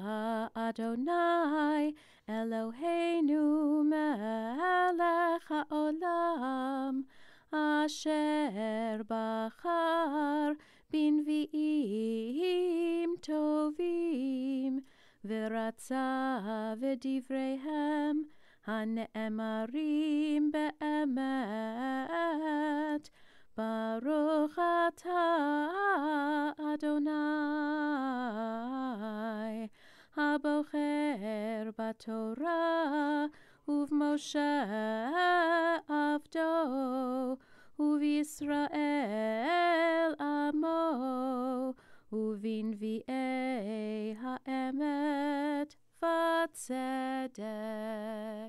Adonai Eloheinu melech haolam Asher bachar bin vi'im tovim Viratza v'divrehem הנאמרים באמת, ברוך אתה, אדוני. Torah, Uvmoshe Avdo, Uvisrael Amo, Uvin V'ei Ha'emet Vatzedek.